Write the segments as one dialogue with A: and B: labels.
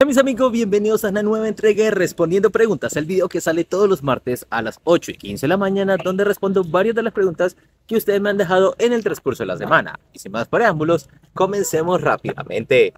A: Hola mis amigos, bienvenidos a una nueva entrega de Respondiendo Preguntas, el video que sale todos los martes a las 8 y 15 de la mañana, donde respondo varias de las preguntas que ustedes me han dejado en el transcurso de la semana. Y sin más preámbulos, comencemos rápidamente.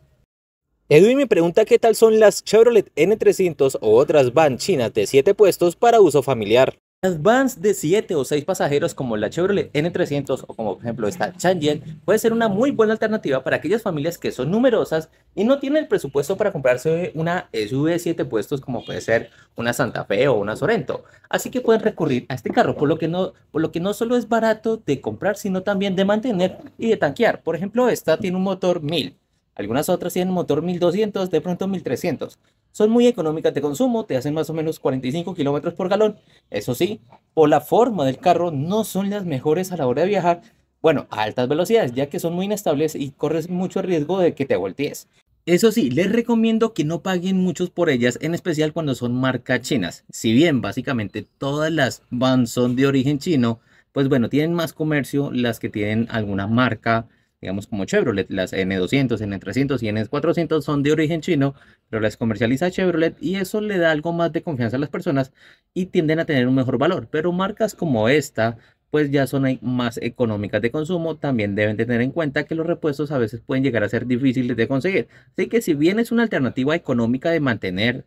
A: Edwin me pregunta qué tal son las Chevrolet N300 o otras van chinas de 7 puestos para uso familiar. Las vans de 7 o 6 pasajeros como la Chevrolet N300 o como por ejemplo esta Chang'e puede ser una muy buena alternativa para aquellas familias que son numerosas y no tienen el presupuesto para comprarse una SUV de 7 puestos como puede ser una Santa Fe o una Sorento. Así que pueden recurrir a este carro, por lo que no, por lo que no solo es barato de comprar, sino también de mantener y de tanquear. Por ejemplo, esta tiene un motor 1000, algunas otras tienen un motor 1200, de pronto 1300 son muy económicas de consumo, te hacen más o menos 45 kilómetros por galón. Eso sí, por la forma del carro no son las mejores a la hora de viajar, bueno, a altas velocidades, ya que son muy inestables y corres mucho riesgo de que te voltees. Eso sí, les recomiendo que no paguen muchos por ellas, en especial cuando son marcas chinas. Si bien básicamente todas las van son de origen chino, pues bueno, tienen más comercio las que tienen alguna marca digamos como Chevrolet, las N200, N300 y N400 son de origen chino, pero las comercializa Chevrolet y eso le da algo más de confianza a las personas y tienden a tener un mejor valor. Pero marcas como esta, pues ya son más económicas de consumo, también deben tener en cuenta que los repuestos a veces pueden llegar a ser difíciles de conseguir. Así que si bien es una alternativa económica de mantener,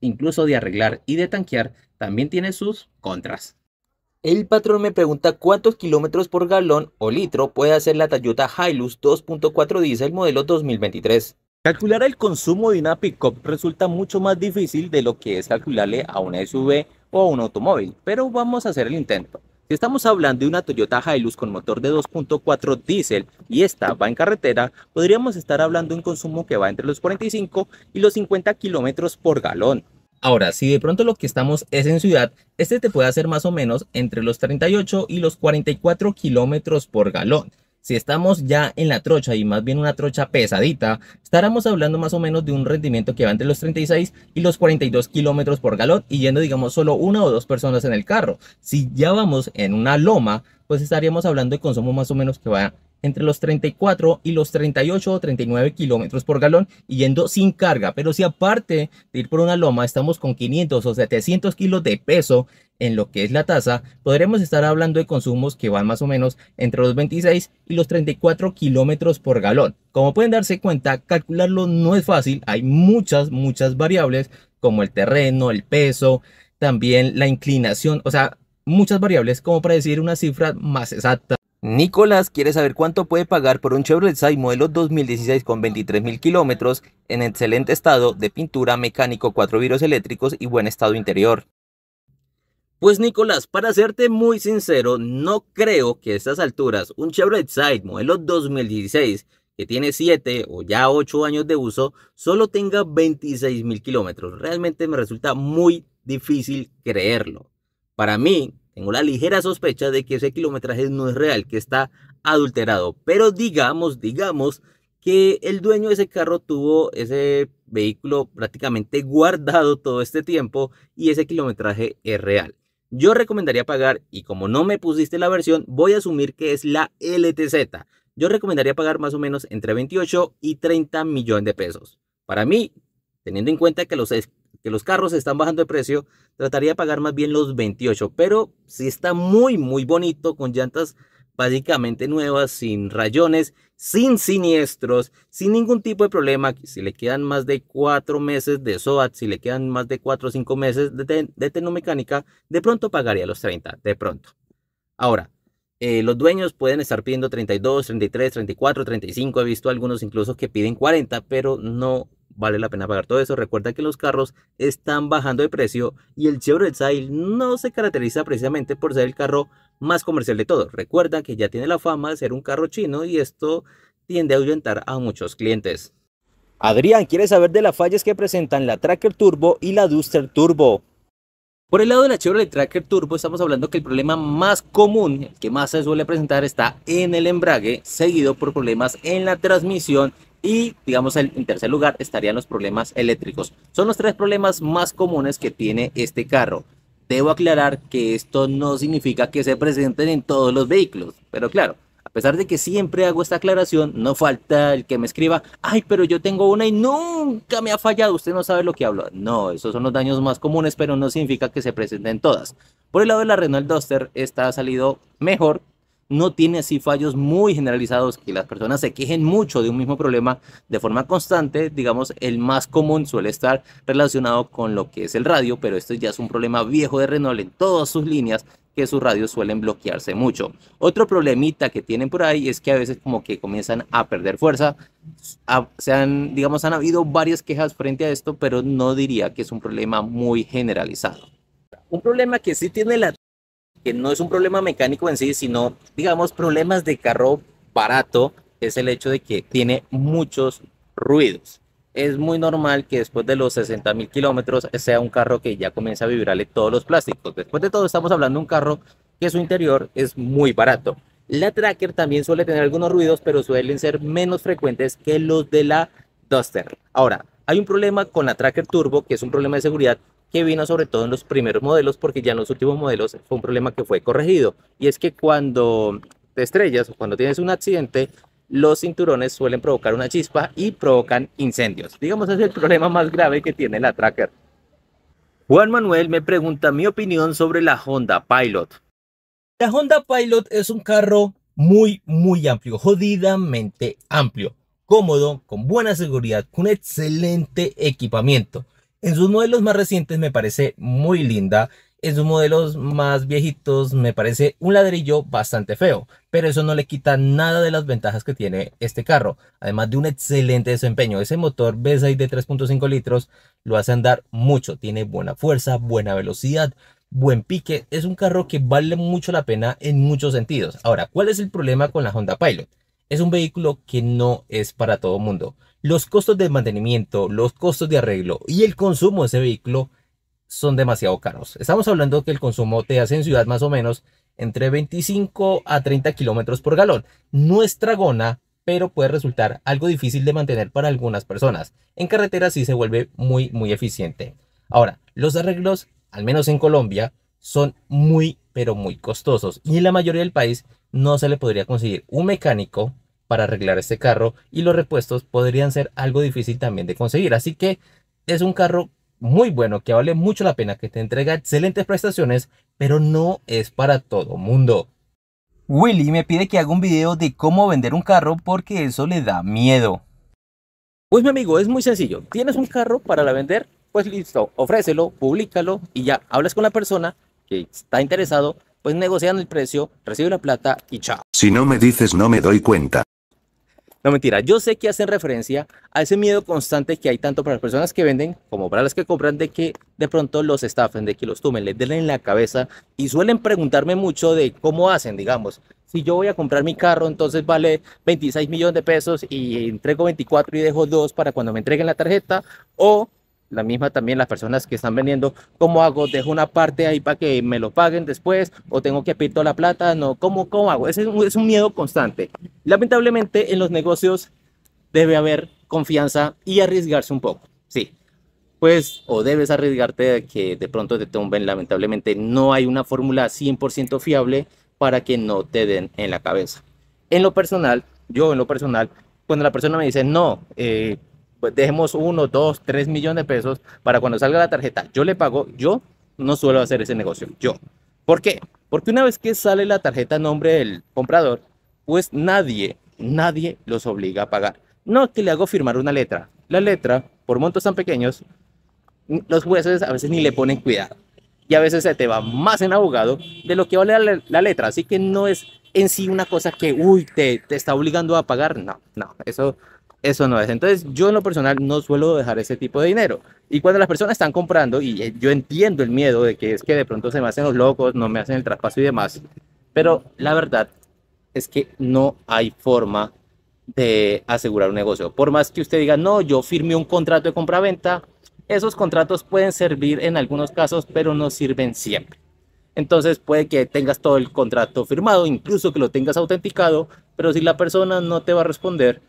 A: incluso de arreglar y de tanquear, también tiene sus contras. El patrón me pregunta cuántos kilómetros por galón o litro puede hacer la Toyota Hilux 2.4 Diesel modelo 2023. Calcular el consumo de una pickup resulta mucho más difícil de lo que es calcularle a una SUV o a un automóvil, pero vamos a hacer el intento. Si estamos hablando de una Toyota Hilux con motor de 2.4 Diesel y esta va en carretera, podríamos estar hablando de un consumo que va entre los 45 y los 50 kilómetros por galón. Ahora, si de pronto lo que estamos es en ciudad, este te puede hacer más o menos entre los 38 y los 44 kilómetros por galón. Si estamos ya en la trocha y más bien una trocha pesadita, estaremos hablando más o menos de un rendimiento que va entre los 36 y los 42 kilómetros por galón y yendo digamos solo una o dos personas en el carro. Si ya vamos en una loma, pues estaríamos hablando de consumo más o menos que va entre los 34 y los 38 o 39 kilómetros por galón y yendo sin carga. Pero si aparte de ir por una loma estamos con 500 o 700 kilos de peso en lo que es la tasa, podremos estar hablando de consumos que van más o menos entre los 26 y los 34 kilómetros por galón. Como pueden darse cuenta, calcularlo no es fácil, hay muchas, muchas variables como el terreno, el peso, también la inclinación, o sea, muchas variables como para decir una cifra más exacta. Nicolás quiere saber cuánto puede pagar por un Chevrolet Side modelo 2016 con 23.000 kilómetros, en excelente estado de pintura, mecánico, cuatro virus eléctricos y buen estado interior. Pues Nicolás, para serte muy sincero, no creo que a estas alturas un Chevrolet Side modelo 2016 que tiene 7 o ya 8 años de uso, solo tenga 26.000 kilómetros. Realmente me resulta muy difícil creerlo. Para mí, tengo la ligera sospecha de que ese kilometraje no es real, que está adulterado. Pero digamos, digamos que el dueño de ese carro tuvo ese vehículo prácticamente guardado todo este tiempo y ese kilometraje es real. Yo recomendaría pagar, y como no me pusiste la versión, voy a asumir que es la LTZ. Yo recomendaría pagar más o menos entre 28 y 30 millones de pesos. Para mí, teniendo en cuenta que los que los carros están bajando de precio, trataría de pagar más bien los 28, pero si está muy, muy bonito con llantas básicamente nuevas, sin rayones, sin siniestros, sin ningún tipo de problema. Si le quedan más de cuatro meses de SOAT, si le quedan más de cuatro o cinco meses de, ten de tecnomecánica, de pronto pagaría los 30, de pronto. Ahora, eh, los dueños pueden estar pidiendo 32, 33, 34, 35. He visto algunos incluso que piden 40, pero no vale la pena pagar todo eso. Recuerda que los carros están bajando de precio y el Chevrolet Sail no se caracteriza precisamente por ser el carro más comercial de todos. Recuerda que ya tiene la fama de ser un carro chino y esto tiende a ahuyentar a muchos clientes. Adrián quiere saber de las fallas que presentan la Tracker Turbo y la Duster Turbo. Por el lado de la Chevrolet Tracker Turbo estamos hablando que el problema más común, el que más se suele presentar, está en el embrague, seguido por problemas en la transmisión y, digamos, en tercer lugar estarían los problemas eléctricos. Son los tres problemas más comunes que tiene este carro. Debo aclarar que esto no significa que se presenten en todos los vehículos, pero claro, a pesar de que siempre hago esta aclaración, no falta el que me escriba, ay, pero yo tengo una y nunca me ha fallado, usted no sabe lo que hablo. No, esos son los daños más comunes, pero no significa que se presenten todas. Por el lado de la Renault Duster, esta ha salido mejor no tiene así fallos muy generalizados que las personas se quejen mucho de un mismo problema de forma constante. Digamos, el más común suele estar relacionado con lo que es el radio, pero esto ya es un problema viejo de Renault en todas sus líneas que sus radios suelen bloquearse mucho. Otro problemita que tienen por ahí es que a veces como que comienzan a perder fuerza. se han, digamos, han habido varias quejas frente a esto, pero no diría que es un problema muy generalizado. Un problema que sí tiene la que no es un problema mecánico en sí, sino, digamos, problemas de carro barato, es el hecho de que tiene muchos ruidos. Es muy normal que después de los 60 mil kilómetros sea un carro que ya comienza a vibrarle todos los plásticos. Después de todo, estamos hablando de un carro que su interior es muy barato. La Tracker también suele tener algunos ruidos, pero suelen ser menos frecuentes que los de la Duster. Ahora, hay un problema con la Tracker Turbo, que es un problema de seguridad, que vino sobre todo en los primeros modelos, porque ya en los últimos modelos fue un problema que fue corregido. Y es que cuando te estrellas o cuando tienes un accidente, los cinturones suelen provocar una chispa y provocan incendios. Digamos, es el problema más grave que tiene la Tracker. Juan Manuel me pregunta mi opinión sobre la Honda Pilot. La Honda Pilot es un carro muy, muy amplio, jodidamente amplio, cómodo, con buena seguridad, con excelente equipamiento. En sus modelos más recientes me parece muy linda. En sus modelos más viejitos me parece un ladrillo bastante feo. Pero eso no le quita nada de las ventajas que tiene este carro. Además de un excelente desempeño. Ese motor V6 de 3.5 litros lo hace andar mucho. Tiene buena fuerza, buena velocidad buen pique, es un carro que vale mucho la pena en muchos sentidos. Ahora, ¿cuál es el problema con la Honda Pilot? es un vehículo que no es para todo mundo. Los costos de mantenimiento, los costos de arreglo y el consumo de ese vehículo son demasiado caros. Estamos hablando que el consumo te hace en ciudad más o menos entre 25 a 30 kilómetros por galón. No es tragona, pero puede resultar algo difícil de mantener para algunas personas. En carretera sí se vuelve muy, muy eficiente. Ahora, los arreglos, al menos en Colombia, son muy pero muy costosos. Y en la mayoría del país no se le podría conseguir un mecánico para arreglar este carro y los repuestos podrían ser algo difícil también de conseguir. Así que es un carro muy bueno que vale mucho la pena, que te entrega excelentes prestaciones, pero no es para todo mundo. Willy me pide que haga un video de cómo vender un carro porque eso le da miedo. Pues mi amigo, es muy sencillo. Tienes un carro para la vender, pues listo, ofrécelo, públicalo y ya hablas con la persona que está interesado, pues negocian el precio, recibe la plata y chao. Si no me dices no me doy cuenta. No mentira, yo sé que hacen referencia a ese miedo constante que hay tanto para las personas que venden como para las que compran de que de pronto los estafen, de que los tomen, les den en la cabeza y suelen preguntarme mucho de cómo hacen, digamos. Si yo voy a comprar mi carro, entonces vale 26 millones de pesos y entrego 24 y dejo dos para cuando me entreguen la tarjeta o la misma también las personas que están vendiendo, ¿cómo hago? ¿Dejo una parte ahí para que me lo paguen después? ¿O tengo que pedir toda la plata? No, ¿cómo, cómo hago? Ese es un, miedo constante. Lamentablemente en los negocios debe haber confianza y arriesgarse un poco, sí. Pues o debes arriesgarte de que de pronto te tumben, lamentablemente no hay una fórmula 100% fiable para que no te den en la cabeza. En lo personal, yo en lo personal, cuando la persona me dice, no, eh, pues dejemos uno, dos, tres millones de pesos para cuando salga la tarjeta, yo le pago, yo no suelo hacer ese negocio, yo. ¿Por qué? Porque una vez que sale la tarjeta a nombre del comprador, pues nadie, nadie los obliga a pagar. No que le hago firmar una letra. La letra, por montos tan pequeños, los jueces a veces ni le ponen cuidado. Y a veces se te va más en abogado de lo que vale la, letra. Así que no es en sí una cosa que, uy, te, te está obligando a pagar. No, no, eso eso no es. Entonces, yo en lo personal no suelo dejar ese tipo de dinero. Y cuando las personas están comprando, y eh, yo entiendo el miedo de que es que de pronto se me hacen los locos, no me hacen el traspaso y demás, pero la verdad es que no hay forma de asegurar un negocio. Por más que usted diga, no, yo firmé un contrato de compraventa, esos contratos pueden servir en algunos casos, pero no sirven siempre. Entonces puede que tengas todo el contrato firmado, incluso que lo tengas autenticado, pero si la persona no te va a responder,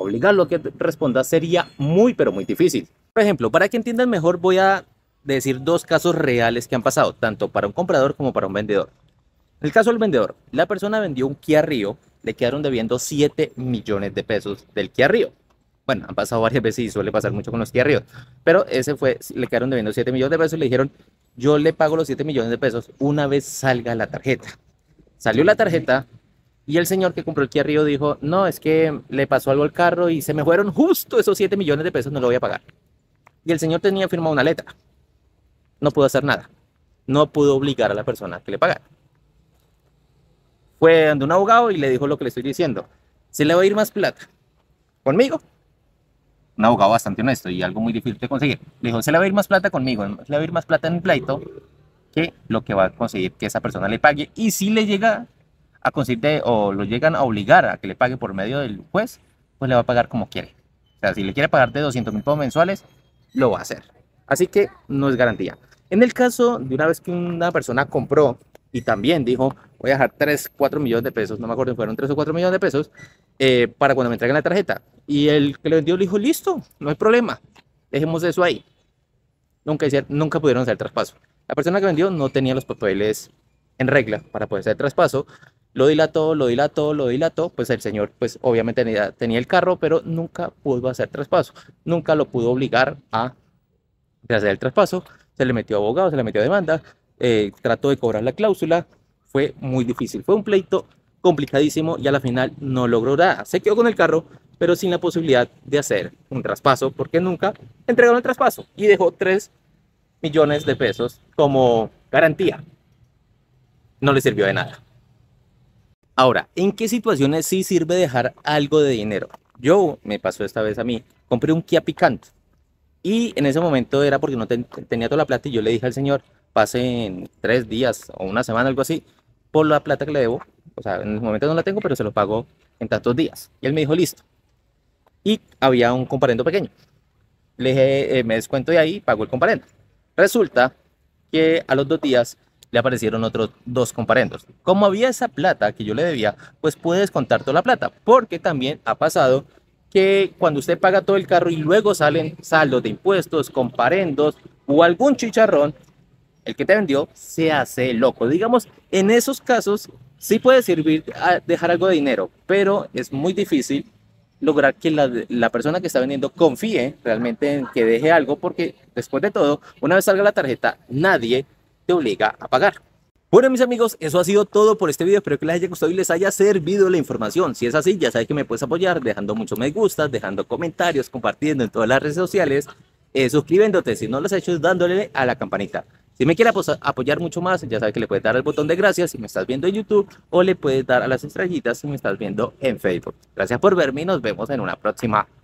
A: obligarlo a que responda sería muy, pero muy difícil. Por ejemplo, para que entiendan mejor, voy a decir dos casos reales que han pasado, tanto para un comprador como para un vendedor. En el caso del vendedor, la persona vendió un Kia Rio, le quedaron debiendo 7 millones de pesos del Kia Rio. Bueno, han pasado varias veces y suele pasar mucho con los Kia Rio, pero ese fue, le quedaron debiendo 7 millones de pesos y le dijeron, yo le pago los 7 millones de pesos una vez salga la tarjeta. Salió la tarjeta, y el señor que compró el Kia Rio dijo, no, es que le pasó algo al carro y se me fueron justo esos 7 millones de pesos, no lo voy a pagar. Y el señor tenía firmado una letra. No pudo hacer nada. No pudo obligar a la persona a que le pagara. Fue ante un abogado y le dijo lo que le estoy diciendo. Se le va a ir más plata conmigo, un abogado bastante honesto y algo muy difícil de conseguir. Le dijo, se le va a ir más plata conmigo, se le va a ir más plata en el pleito que lo que va a conseguir que esa persona le pague. Y si le llega a conseguir o lo llegan a obligar a que le pague por medio del juez, pues le va a pagar como quiere. O sea, si le quiere pagar de 200 mil pesos mensuales, lo va a hacer. Así que no es garantía. En el caso de una vez que una persona compró y también dijo, voy a dejar 3, 4 millones de pesos, no me acuerdo si fueron 3 o 4 millones de pesos, eh, para cuando me entreguen la tarjeta. Y el que le vendió le dijo, listo, no hay problema, dejemos eso ahí. Nunca, hicieron, nunca pudieron hacer traspaso. La persona que vendió no tenía los papeles en regla para poder hacer traspaso, lo dilató, lo dilató, lo dilató, pues el señor pues obviamente tenía, el carro, pero nunca pudo hacer traspaso, nunca lo pudo obligar a hacer el traspaso, se le metió abogado, se le metió demanda, eh, trató de cobrar la cláusula, fue muy difícil, fue un pleito complicadísimo y a la final no logró nada, se quedó con el carro, pero sin la posibilidad de hacer un traspaso, porque nunca entregaron el traspaso y dejó 3 millones de pesos como garantía. No le sirvió de nada. Ahora, ¿en qué situaciones sí sirve dejar algo de dinero? Yo, me pasó esta vez a mí, compré un Kia Picante. Y en ese momento era porque no tenía toda la plata y yo le dije al señor, pasen tres días o una semana, algo así, por la plata que le debo. O sea, en ese momento no la tengo, pero se lo pago en tantos días. Y él me dijo, listo. Y había un comparendo pequeño. Le dije, eh, me descuento de ahí, pago el comparendo. Resulta que a los dos días le aparecieron otros dos comparendos. Como había esa plata que yo le debía, pues pude descontar toda la plata, porque también ha pasado que cuando usted paga todo el carro y luego salen saldos de impuestos, comparendos o algún chicharrón, el que te vendió se hace loco. Digamos, en esos casos sí puede servir a dejar algo de dinero, pero es muy difícil lograr que la, la, persona que está vendiendo confíe realmente en que deje algo, porque después de todo, una vez salga la tarjeta, nadie obliga a pagar. Bueno mis amigos, eso ha sido todo por este video, espero que les haya gustado y les haya servido la información. Si es así, ya sabes que me puedes apoyar dejando muchos me gusta dejando comentarios, compartiendo en todas las redes sociales, eh, suscribiéndote si no lo has hecho, dándole a la campanita. Si me quieres apoyar mucho más, ya sabes que le puedes dar al botón de gracias si me estás viendo en YouTube o le puedes dar a las estrellitas si me estás viendo en Facebook. Gracias por verme y nos vemos en una próxima